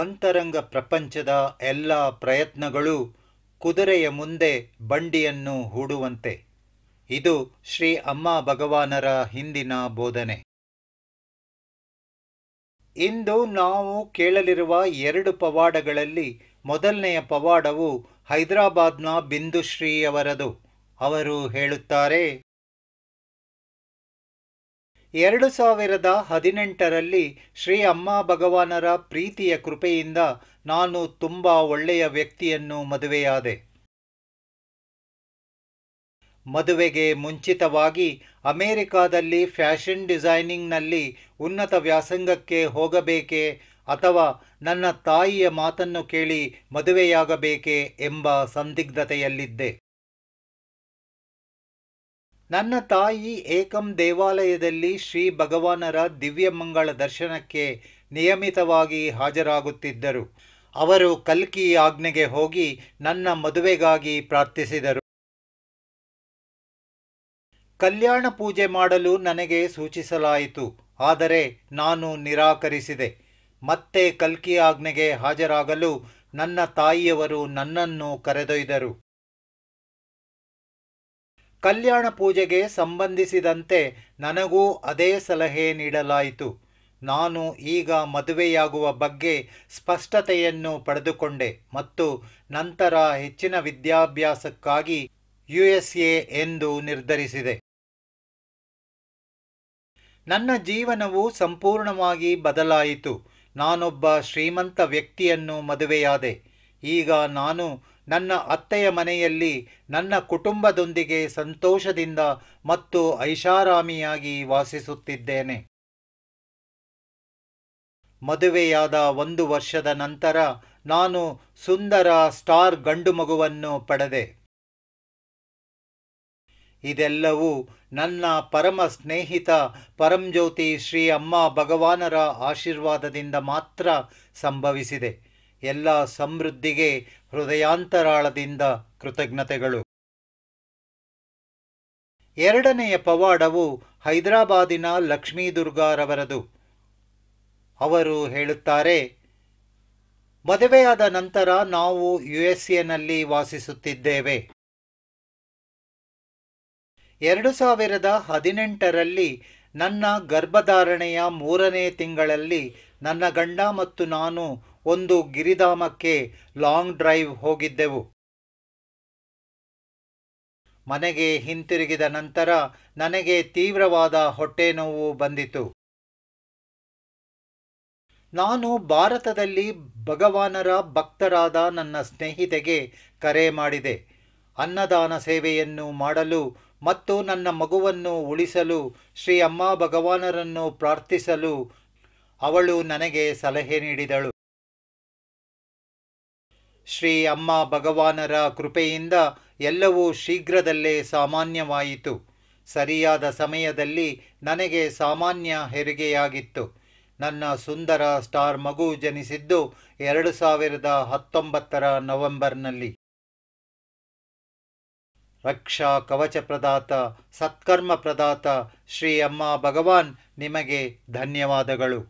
ಅಂತರಂಗ ಪ್ರಪಂಚದ ಎಲ್ಲ ಪ್ರಯತ್ನಗಳೂ ಕುದುರೆಯ ಮುಂದೆ ಬಂಡಿಯನ್ನು ಹೂಡುವಂತೆ ಇದು ಶ್ರೀ ಅಮ್ಮ ಭಗವಾನರ ಹಿಂದಿನ ಬೋಧನೆ ಇಂದು ನಾವು ಕೇಳಲಿರುವ ಎರಡು ಪವಾಡಗಳಲ್ಲಿ ಮೊದಲನೆಯ ಪವಾಡವು ಹೈದರಾಬಾದ್ನ ಬಿಂದುಶ್ರೀಯವರದು ಅವರು ಹೇಳುತ್ತಾರೆ ಎರಡು ಸಾವಿರದ ಹದಿನೆಂಟರಲ್ಲಿ ಶ್ರೀ ಅಮ್ಮ ಭಗವಾನರ ಪ್ರೀತಿಯ ಕೃಪೆಯಿಂದ ನಾನು ತುಂಬ ಒಳ್ಳೆಯ ವ್ಯಕ್ತಿಯನ್ನು ಮದುವೆಯಾದೆ ಮದುವೆಗೆ ಮುಂಚಿತವಾಗಿ ಅಮೇರಿಕಾದಲ್ಲಿ ಫ್ಯಾಷನ್ ಡಿಸೈನಿಂಗ್ನಲ್ಲಿ ಉನ್ನತ ವ್ಯಾಸಂಗಕ್ಕೆ ಹೋಗಬೇಕೆ ಅಥವಾ ನನ್ನ ತಾಯಿಯ ಮಾತನ್ನು ಕೇಳಿ ಮದುವೆಯಾಗಬೇಕೆ ಎಂಬ ಸಂದಿಗ್ಧತೆಯಲ್ಲಿದ್ದೆ ನನ್ನ ತಾಯಿ ಏಕಂ ದೇವಾಲಯದಲ್ಲಿ ಶ್ರೀ ಭಗವಾನರ ದಿವ್ಯಮಂಗಳ ದರ್ಶನಕ್ಕೆ ನಿಯಮಿತವಾಗಿ ಹಾಜರಾಗುತ್ತಿದ್ದರು ಅವರು ಕಲ್ಕಿ ಆಜ್ಞೆಗೆ ಹೋಗಿ ನನ್ನ ಮದುವೆಗಾಗಿ ಪ್ರಾರ್ಥಿಸಿದರು ಕಲ್ಯಾಣ ಪೂಜೆ ಮಾಡಲು ನನಗೆ ಸೂಚಿಸಲಾಯಿತು ಆದರೆ ನಾನು ನಿರಾಕರಿಸಿದೆ ಮತ್ತೆ ಕಲ್ಕಿ ಆಜ್ಞೆಗೆ ಹಾಜರಾಗಲು ನನ್ನ ತಾಯಿಯವರು ನನ್ನನ್ನು ಕರೆದೊಯ್ದರು ಕಲ್ಯಾಣ ಪೂಜೆಗೆ ಸಂಬಂಧಿಸಿದಂತೆ ನನಗೂ ಅದೇ ಸಲಹೆ ನೀಡಲಾಯಿತು ನಾನು ಈಗ ಮದುವೆಯಾಗುವ ಬಗ್ಗೆ ಸ್ಪಷ್ಟತೆಯನ್ನು ಪಡೆದುಕೊಂಡೆ ಮತ್ತು ನಂತರ ಹೆಚ್ಚಿನ ವಿದ್ಯಾಭ್ಯಾಸಕ್ಕಾಗಿ ಯು ಎಸ್ ಎ ಎಂದು ನಿರ್ಧರಿಸಿದೆ ನನ್ನ ಜೀವನವು ಸಂಪೂರ್ಣವಾಗಿ ಬದಲಾಯಿತು ನಾನೊಬ್ಬ ಶ್ರೀಮಂತ ವ್ಯಕ್ತಿಯನ್ನು ಮದುವೆಯಾದೆ ಈಗ ನಾನು ನನ್ನ ಅತ್ತೆಯ ಮನೆಯಲ್ಲಿ ನನ್ನ ಕುಟುಂಬದೊಂದಿಗೆ ಸಂತೋಷದಿಂದ ಮತ್ತು ಐಷಾರಾಮಿಯಾಗಿ ವಾಸಿಸುತ್ತಿದ್ದೇನೆ ಮದುವೆಯಾದ ಒಂದು ವರ್ಷದ ನಂತರ ನಾನು ಸುಂದರ ಸ್ಟಾರ್ ಗಂಡು ಮಗುವನ್ನು ಪಡೆದೆ ಇದೆಲ್ಲವೂ ನನ್ನ ಪರಮ ಸ್ನೇಹಿತ ಪರಂಜ್ಯೋತಿ ಶ್ರೀ ಅಮ್ಮ ಭಗವಾನರ ಆಶೀರ್ವಾದದಿಂದ ಮಾತ್ರ ಸಂಭವಿಸಿದೆ ಎಲ್ಲ ಸಮೃದ್ಧಿಗೆ ಹೃದಯಾಂತರಾಳದಿಂದ ಕೃತಜ್ಞತೆಗಳು ಎರಡನೆಯ ಪವಾಡವು ಹೈದರಾಬಾದಿನ ದುರ್ಗಾರವರದು ಅವರು ಹೇಳುತ್ತಾರೆ ಮದುವೆಯಾದ ನಂತರ ನಾವು ಯು ಎಸ್ ಎನಲ್ಲಿ ವಾಸಿಸುತ್ತಿದ್ದೇವೆ ಎರಡು ಸಾವಿರದ ಹದಿನೆಂಟರಲ್ಲಿ ನನ್ನ ಗರ್ಭಧಾರಣೆಯ ಮೂರನೇ ತಿಂಗಳಲ್ಲಿ ನನ್ನ ಗಂಡ ಮತ್ತು ನಾನು ಒಂದು ಗಿರಿಧಾಮಕ್ಕೆ ಲಾಂಗ್ ಡ್ರೈವ್ ಹೋಗಿದ್ದೆವು ಮನೆಗೆ ಹಿಂತಿರುಗಿದ ನಂತರ ನನಗೆ ತೀವ್ರವಾದ ಹೊಟ್ಟೆ ನೋವು ಬಂದಿತು ನಾನು ಭಾರತದಲ್ಲಿ ಭಗವಾನರ ಭಕ್ತರಾದ ನನ್ನ ಸ್ನೇಹಿತೆಗೆ ಕರೆ ಮಾಡಿದೆ ಅನ್ನದಾನ ಸೇವೆಯನ್ನು ಮಾಡಲು ಮತ್ತು ನನ್ನ ಮಗುವನ್ನು ಉಳಿಸಲು ಶ್ರೀ ಅಮ್ಮ ಭಗವಾನರನ್ನು ಪ್ರಾರ್ಥಿಸಲು ಅವಳು ನನಗೆ ಸಲಹೆ ನೀಡಿದಳು ಶ್ರೀ ಅಮ್ಮ ಭಗವಾನರ ಕೃಪೆಯಿಂದ ಎಲ್ಲವೂ ಶೀಘ್ರದಲ್ಲೇ ಸಾಮಾನ್ಯವಾಯಿತು ಸರಿಯಾದ ಸಮಯದಲ್ಲಿ ನನಗೆ ಸಾಮಾನ್ಯ ಹೆರಿಗೆಯಾಗಿತ್ತು ನನ್ನ ಸುಂದರ ಸ್ಟಾರ್ ಮಗು ಜನಿಸಿದ್ದು ಎರಡು ಸಾವಿರದ ಹತ್ತೊಂಬತ್ತರ ನವೆಂಬರ್ನಲ್ಲಿ ರಕ್ಷಾ ಕವಚ ಪ್ರದಾತ ಸತ್ಕರ್ಮ ಪ್ರದಾತ ಶ್ರೀ ಅಮ್ಮ ಭಗವಾನ್ ನಿಮಗೆ ಧನ್ಯವಾದಗಳು